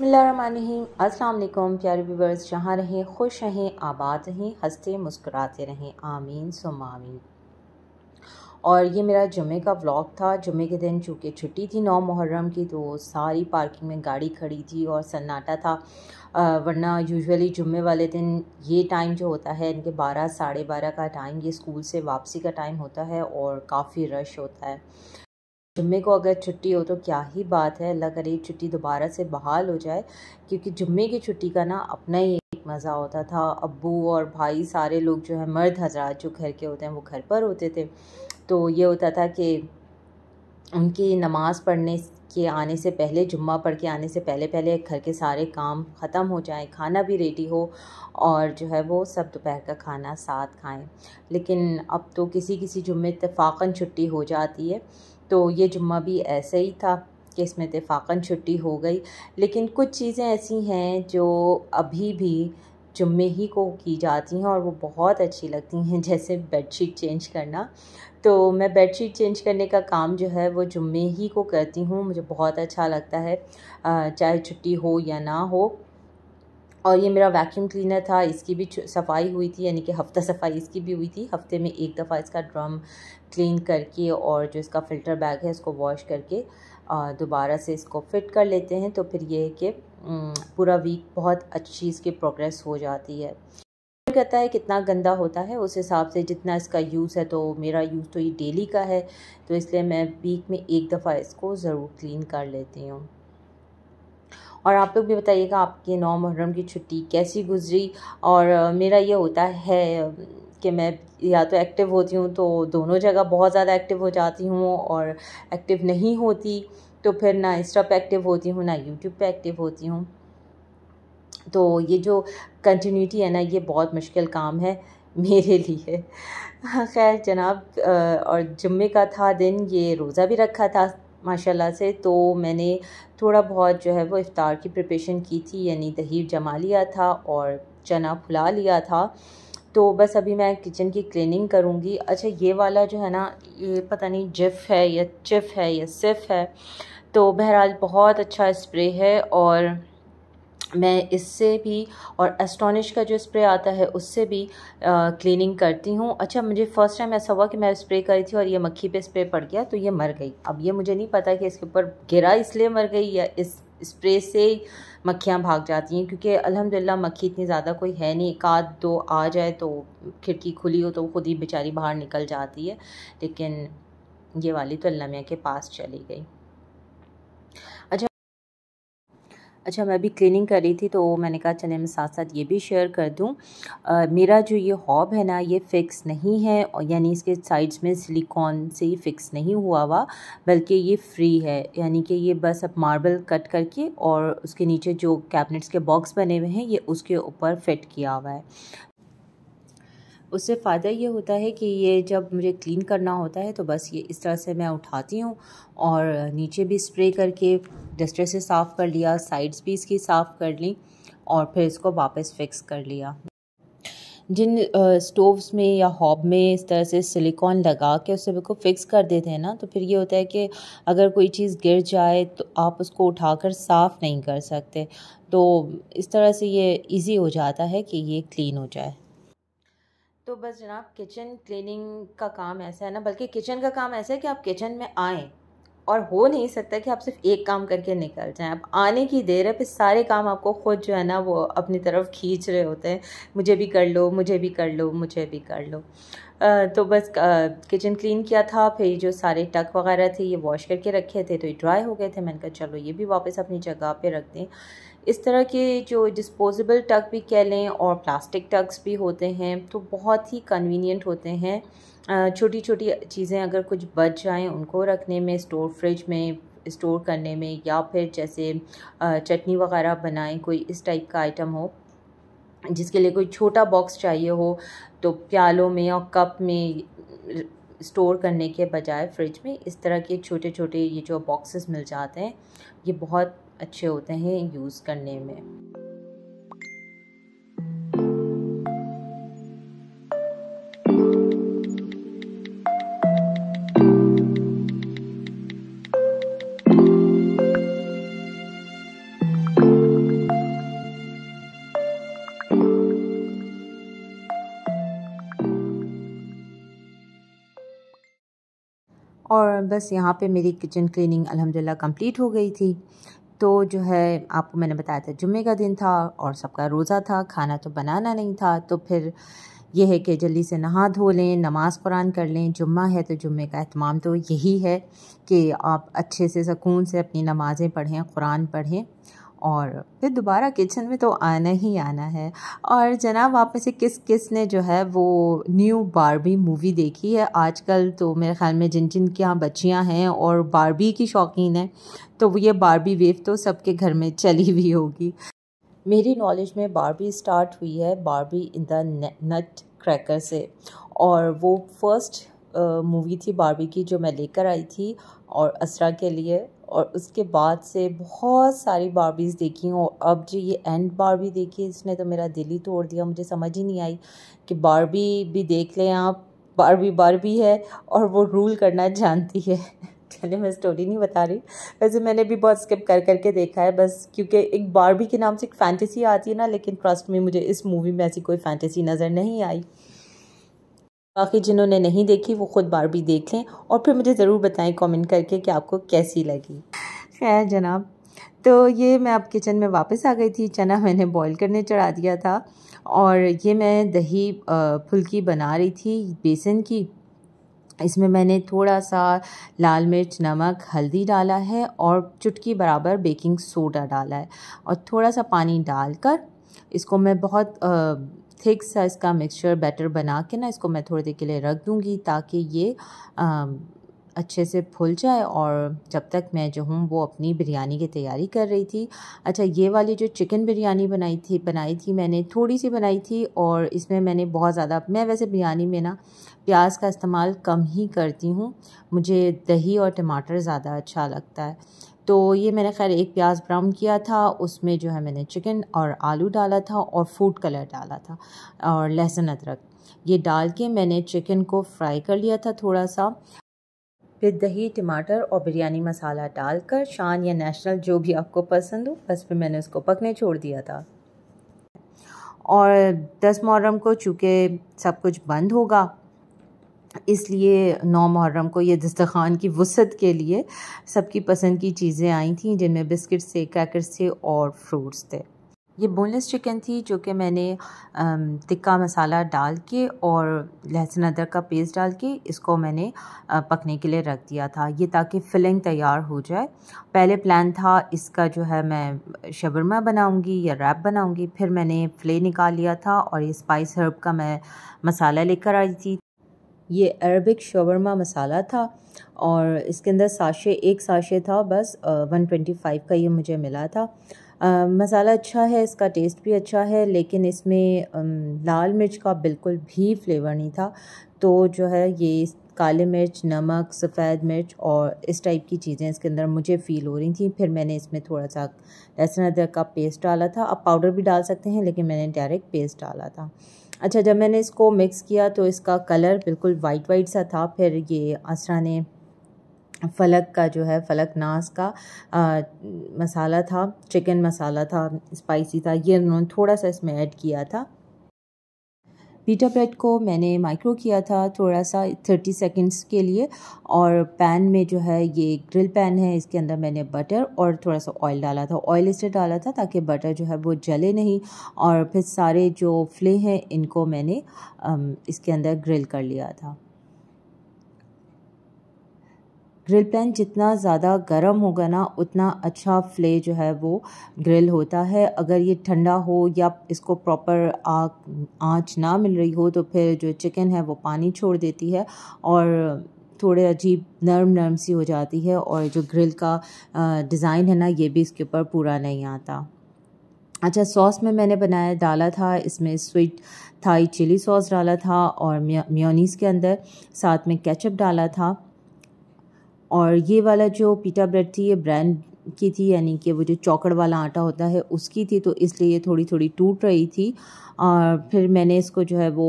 बसमीम् अल्लाम प्यारे व्यूवर्स जहाँ रहें खुश रहें आबाद रहें हंसते मुस्कुराते रहें आमीन सुम आमीन और ये मेरा जुम्मे का व्लॉग था जुमे के दिन चूँकि छुट्टी थी नौ मुहर्रम की तो सारी पार्किंग में गाड़ी खड़ी थी और सन्नाटा था वरना यूजुअली जुमे वाले दिन ये टाइम जो होता है इनके बारह साढ़े बारह का टाइम ये स्कूल से वापसी का टाइम होता है और काफ़ी रश होता है जुम्मे को अगर छुट्टी हो तो क्या ही बात है अल्लाह करे छुट्टी दोबारा से बहाल हो जाए क्योंकि जुम्मे की छुट्टी का ना अपना ही एक मज़ा होता था अबू और भाई सारे लोग जो है मर्द हजरात जो घर के होते हैं वो घर पर होते थे तो ये होता था कि उनकी नमाज़ पढ़ने के आने से पहले जुम्मा पढ़ के आने से पहले पहले घर के सारे काम ख़त्म हो जाएं खाना भी रेडी हो और जो है वो सब दोपहर का खाना साथ खाएं लेकिन अब तो किसी किसी जुम्मे इतफाक़न छुट्टी हो जाती है तो ये जुम्मा भी ऐसे ही था कि इसमें इतफाक़न छुट्टी हो गई लेकिन कुछ चीज़ें ऐसी हैं जो अभी भी जुम्मे ही को की जाती हैं और वो बहुत अच्छी लगती हैं जैसे बेडशीट चेंज करना तो मैं बेडशीट चेंज करने का काम जो है वो जुम्मे ही को करती हूँ मुझे बहुत अच्छा लगता है चाहे छुट्टी हो या ना हो और ये मेरा वैक्यूम क्लीनर था इसकी भी सफाई हुई थी यानी कि हफ्ता सफाई इसकी भी हुई थी हफ्ते में एक दफ़ा इसका ड्रम क्लीन करके और जो इसका फ़िल्टर बैग है इसको वॉश करके दोबारा से इसको फिट कर लेते हैं तो फिर ये है कि पूरा वीक बहुत अच्छी इसकी प्रोग्रेस हो जाती है कहता है कितना गंदा होता है उस हिसाब से जितना इसका यूज़ है तो मेरा यूज़ तो ये डेली का है तो इसलिए मैं वीक में एक दफ़ा इसको ज़रूर क्लीन कर लेती हूँ और आप लोग भी बताइएगा आपके नौ मुहर्रम की छुट्टी कैसी गुजरी और मेरा ये होता है कि मैं या तो एक्टिव होती हूँ तो दोनों जगह बहुत ज़्यादा एक्टिव हो जाती हूँ और एक्टिव नहीं होती तो फिर ना इंस्टा पे एक्टिव होती हूँ ना यूट्यूब पे एक्टिव होती हूँ तो ये जो कंटिन्यूटी है ना ये बहुत मुश्किल काम है मेरे लिए हाँ, खैर जनाब और जुम्मे का था दिन ये रोज़ा भी रखा था माशाल्लाह से तो मैंने थोड़ा बहुत जो है वो इफ़ार की प्रिपरेशन की थी यानी दही जमा लिया था और चना फुला लिया था तो बस अभी मैं किचन की क्लीनिंग करूँगी अच्छा ये वाला जो है ना ये पता नहीं जिफ है या चिफ है या सिफ है तो बहरहाल बहुत अच्छा स्प्रे है और मैं इससे भी और एस्टोनिश का जो स्प्रे आता है उससे भी क्लीनिंग करती हूँ अच्छा मुझे फ़र्स्ट टाइम ऐसा हुआ कि मैं स्प्रे करी थी और ये मक्खी पे स्प्रे पड़ गया तो ये मर गई अब ये मुझे नहीं पता कि इसके ऊपर गिरा इसलिए मर गई या इस स्प्रे से मक्खियाँ भाग जाती हैं क्योंकि अल्हम्दुलिल्लाह मक्खी इतनी ज़्यादा कोई है नहीं एक आध दो आ जाए तो खिड़की खुली हो तो खुद ही बेचारी बाहर निकल जाती है लेकिन ये वाली तो अल्लाह मियाँ के पास चली गई अच्छा अच्छा मैं अभी क्लीनिंग कर रही थी तो मैंने कहा चले मैं साथ साथ ये भी शेयर कर दूँ मेरा जो ये हॉब है ना ये फ़िक्स नहीं है यानी इसके साइड्स में सिलिकॉन से ही फ़िक्स नहीं हुआ हुआ बल्कि ये फ्री है यानी कि ये बस अब मार्बल कट करके और उसके नीचे जो कैबिनेट्स के बॉक्स बने हुए हैं ये उसके ऊपर फिट किया हुआ है उससे फ़ायदा ये होता है कि ये जब मुझे क्लीन करना होता है तो बस ये इस तरह से मैं उठाती हूँ और नीचे भी स्प्रे करके डस्टर से साफ़ कर लिया साइड्स भी इसकी साफ़ कर ली और फिर इसको वापस फिक्स कर लिया जिन स्टोव्स में या हॉब में इस तरह से सिलिकॉन लगा के उसे को फिक्स कर देते हैं ना तो फिर ये होता है कि अगर कोई चीज़ गिर जाए तो आप उसको उठाकर साफ़ नहीं कर सकते तो इस तरह से ये इजी हो जाता है कि ये क्लीन हो जाए तो बस जनाब किचन क्लीनिंग का काम ऐसा है ना बल्कि किचन का काम ऐसा है कि आप किचन में आएँ और हो नहीं सकता कि आप सिर्फ एक काम करके निकल जाएं आप आने की देर है फिर सारे काम आपको खुद जो है ना वो अपनी तरफ खींच रहे होते हैं मुझे भी कर लो मुझे भी कर लो मुझे भी कर लो आ, तो बस किचन क्लीन किया था फिर जो सारे टक वगैरह थे ये वॉश करके रखे थे तो ये ड्राई हो गए थे मैंने कहा चलो ये भी वापस अपनी जगह पर रख दें इस तरह के जो डिस्पोजेबल टक भी कह लें और प्लास्टिक टक्स भी होते हैं तो बहुत ही कन्वीनियंट होते हैं छोटी छोटी चीज़ें अगर कुछ बच जाएँ उनको रखने में स्टोर फ्रिज में स्टोर करने में या फिर जैसे चटनी वगैरह बनाएं कोई इस टाइप का आइटम हो जिसके लिए कोई छोटा बॉक्स चाहिए हो तो प्यालों में और कप में स्टोर करने के बजाय फ्रिज में इस तरह के छोटे छोटे ये जो बॉक्सेस मिल जाते हैं ये बहुत अच्छे होते हैं यूज़ करने में और बस यहाँ पे मेरी किचन क्लीनिंग अल्हम्दुलिल्लाह कंप्लीट हो गई थी तो जो है आपको मैंने बताया था जुम्मे का दिन था और सबका रोज़ा था खाना तो बनाना नहीं था तो फिर यह है कि जल्दी से नहा धो लें नमाज़ कुरान कर लें जुम्मा है तो जुम्मे का अहतमाम तो यही है कि आप अच्छे से सकून से अपनी नमाज़ें पढ़ें कुरान पढ़ें और फिर दोबारा किचन में तो आना ही आना है और जनाब आप में से किस किस ने जो है वो न्यू बारबी मूवी देखी है आजकल तो मेरे ख्याल में जिन जिन के यहाँ बच्चियाँ हैं और बारबी की शौकीन है तो ये बारबी वेव तो सबके घर में चली हुई होगी मेरी नॉलेज में बारबी स्टार्ट हुई है Barbie in the Nutcracker से और वो फर्स्ट मूवी थी बारबी की जो मैं लेकर आई थी और असरा के लिए और उसके बाद से बहुत सारी बारबीज़ देखी और अब जो ये एंड बारबी देखी इसने तो मेरा दिल ही तोड़ दिया मुझे समझ ही नहीं आई कि बारबी भी देख लें आप बारबी बारबी है और वो रूल करना जानती है चलिए मैं स्टोरी नहीं बता रही वैसे मैंने भी बहुत स्किप कर करके देखा है बस क्योंकि एक बारबी के नाम से एक फ़ैंटेसी आती है ना लेकिन ट्रस्ट में मुझे इस मूवी में ऐसी कोई फ़ैंटेसी नज़र नहीं आई बाकी जिन्होंने नहीं देखी वो ख़ुद भी देख लें और फिर मुझे ज़रूर बताएं कमेंट करके कि आपको कैसी लगी खैर जनाब तो ये मैं अब किचन में वापस आ गई थी चना मैंने बॉईल करने चढ़ा दिया था और ये मैं दही फुल्की बना रही थी बेसन की इसमें मैंने थोड़ा सा लाल मिर्च नमक हल्दी डाला है और चुटकी बराबर बेकिंग सोडा डाला है और थोड़ा सा पानी डालकर इसको मैं बहुत आ, थिक सा इसका मिक्सचर बैटर बना के ना इसको मैं थोड़ी देर के लिए रख दूँगी ताकि ये आ, अच्छे से फूल जाए और जब तक मैं जो हूँ वो अपनी बिरयानी की तैयारी कर रही थी अच्छा ये वाली जो चिकन बिरयानी बनाई थी बनाई थी मैंने थोड़ी सी बनाई थी और इसमें मैंने बहुत ज़्यादा मैं वैसे बिरयानी में ना प्याज का इस्तेमाल कम ही करती हूँ मुझे दही और टमाटर ज़्यादा अच्छा लगता है तो ये मैंने खैर एक प्याज ब्राउन किया था उसमें जो है मैंने चिकन और आलू डाला था और फूड कलर डाला था और लहसुन अदरक ये डाल के मैंने चिकन को फ्राई कर लिया था थोड़ा सा फिर दही टमाटर और बिरयानी मसाला डालकर शान या नेशनल जो भी आपको पसंद हो बस फिर मैंने उसको पकने छोड़ दिया था और दस मुहर्रम को चूँकि सब कुछ बंद होगा इसलिए नौ मुहर्रम को यह दस्तखान की वसत के लिए सबकी पसंद की चीज़ें आई थी जिनमें बिस्किट्स थे क्रैकर्स थे और फ्रूट्स थे ये बोनलेस चिकन थी जो कि मैंने तिक्का मसाला डाल के और लहसुन अदरक का पेस्ट डाल के इसको मैंने पकने के लिए रख दिया था ये ताकि फिलिंग तैयार हो जाए पहले प्लान था इसका जो है मैं शबरमा बनाऊंगी या रैप बनाऊंगी फिर मैंने फ्ले निकाल लिया था और ये स्पाइस हर्ब का मैं मसाला लेकर आई थी ये अरबिक शवरमा मसाला था और इसके अंदर साशे एक साशे था बस वन ट्वेंटी फ़ाइव का ये मुझे मिला था आ, मसाला अच्छा है इसका टेस्ट भी अच्छा है लेकिन इसमें लाल मिर्च का बिल्कुल भी फ्लेवर नहीं था तो जो है ये काले मिर्च नमक सफ़ेद मिर्च और इस टाइप की चीज़ें इसके अंदर मुझे फ़ील हो रही थी फिर मैंने इसमें थोड़ा सा लहसुन अदरक का पेस्ट डाला था आप पाउडर भी डाल सकते हैं लेकिन मैंने डायरेक्ट पेस्ट डाला था अच्छा जब मैंने इसको मिक्स किया तो इसका कलर बिल्कुल वाइट वाइट सा था फिर ये आसरा ने फलक का जो है फलक नास का आ, मसाला था चिकन मसाला था स्पाइसी था ये उन्होंने थोड़ा सा इसमें ऐड किया था पीटा ब्रेड को मैंने माइक्रो किया था थोड़ा सा थर्टी सेकेंड्स के लिए और पैन में जो है ये ग्रिल पैन है इसके अंदर मैंने बटर और थोड़ा सा ऑयल डाला था ऑयल इसलिए डाला था ताकि बटर जो है वो जले नहीं और फिर सारे जो फ्ले हैं इनको मैंने इसके अंदर ग्रिल कर लिया था ग्रिल पैन जितना ज़्यादा गर्म होगा ना उतना अच्छा फ्ले जो है वो ग्रिल होता है अगर ये ठंडा हो या इसको प्रॉपर आग आँच ना मिल रही हो तो फिर जो चिकन है वो पानी छोड़ देती है और थोड़े अजीब नरम नरम सी हो जाती है और जो ग्रिल का डिज़ाइन है ना ये भी इसके ऊपर पूरा नहीं आता अच्छा सॉस में मैंने बनाया डाला था इसमें स्वीट थाई चिली सॉस डाला था और म्योनीस के अंदर साथ में केचप डाला था और ये वाला जो पीटा ब्रेड थी ये ब्रांड की थी यानी कि वो जो चौकड़ वाला आटा होता है उसकी थी तो इसलिए ये थोड़ी थोड़ी टूट रही थी और फिर मैंने इसको जो है वो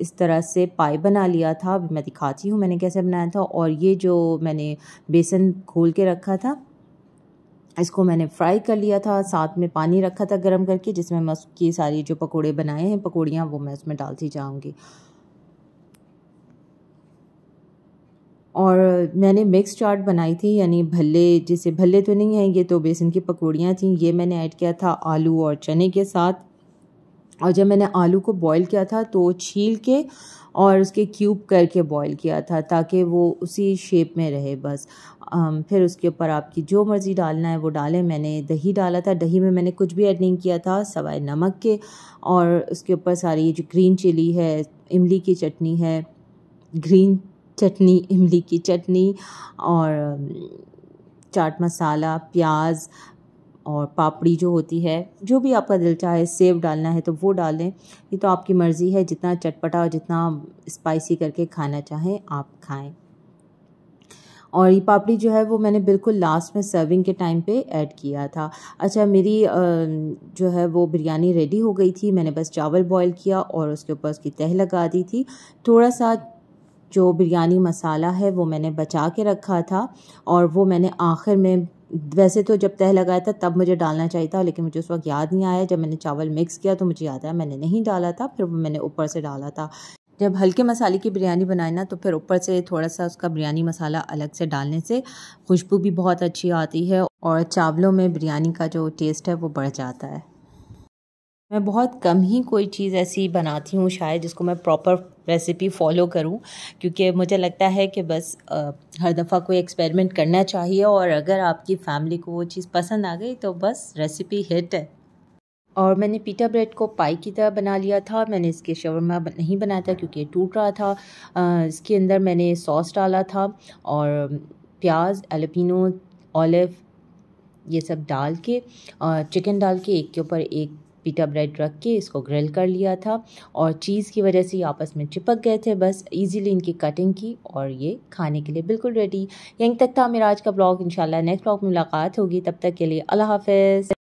इस तरह से पाई बना लिया था मैं दिखाती हूँ मैंने कैसे बनाया था और ये जो मैंने बेसन खोल के रखा था इसको मैंने फ्राई कर लिया था साथ में पानी रखा था गर्म करके जिसमें मैं उसकी सारी जो पकोड़े बनाए हैं पकौड़ियाँ वो मैं उसमें डालती जाऊँगी और मैंने मिक्स चाट बनाई थी यानी भल्ले जिसे भल्ले तो नहीं है ये तो बेसन की पकौड़ियाँ थी ये मैंने ऐड किया था आलू और चने के साथ और जब मैंने आलू को बॉईल किया था तो छील के और उसके क्यूब करके बॉईल किया था ताकि वो उसी शेप में रहे बस फिर उसके ऊपर आपकी जो मर्ज़ी डालना है वो डालें मैंने दही डाला था दही में मैंने कुछ भी ऐड नहीं किया था सवाए नमक के और उसके ऊपर सारी जो ग्रीन चिली है इमली की चटनी है ग्रीन चटनी इमली की चटनी और चाट मसाला प्याज और पापड़ी जो होती है जो भी आपका दिल चाहे सेब डालना है तो वो डालें ये तो आपकी मर्ज़ी है जितना चटपटा और जितना स्पाइसी करके खाना चाहें आप खाएं और ये पापड़ी जो है वो मैंने बिल्कुल लास्ट में सर्विंग के टाइम पे ऐड किया था अच्छा मेरी जो है वो बिरयानी रेडी हो गई थी मैंने बस चावल बॉईल किया और उसके ऊपर उसकी तह लगा दी थी थोड़ा सा जो बिरयानी मसाला है वो मैंने बचा के रखा था और वो मैंने आखिर में वैसे तो जब तह लगाया था तब मुझे डालना चाहिए था लेकिन मुझे उस वक्त याद नहीं आया जब मैंने चावल मिक्स किया तो मुझे याद आया मैंने नहीं डाला था फिर वो मैंने ऊपर से डाला था जब हल्के मसाले की बिरयानी बनाए ना तो फिर ऊपर से थोड़ा सा उसका बिरयानी मसाला अलग से डालने से खुशबू भी बहुत अच्छी आती है और चावलों में बिरयानी का जो टेस्ट है वो बढ़ जाता है मैं बहुत कम ही कोई चीज़ ऐसी बनाती हूँ शायद जिसको मैं प्रॉपर रेसिपी फॉलो करूँ क्योंकि मुझे लगता है कि बस आ, हर दफ़ा कोई एक्सपेरिमेंट करना चाहिए और अगर आपकी फैमिली को वो चीज़ पसंद आ गई तो बस रेसिपी हिट है और मैंने पीटा ब्रेड को पाई की तरह बना लिया था मैंने इसके शवरमा नहीं बनाया था क्योंकि टूट रहा था आ, इसके अंदर मैंने सॉस डाला था और प्याज एलपिनो ऑलिव ये सब डाल के चिकन डाल के एक के ऊपर एक पीटा ब्रेड रख के इसको ग्रिल कर लिया था और चीज़ की वजह से ये आपस में चिपक गए थे बस इजीली इनकी कटिंग की और ये खाने के लिए बिल्कुल रेडी यहीं तक था मेरा आज का ब्लॉग इनशाला नेक्स्ट ब्लॉग में मुलाकात होगी तब तक के लिए अल्लाह हाफ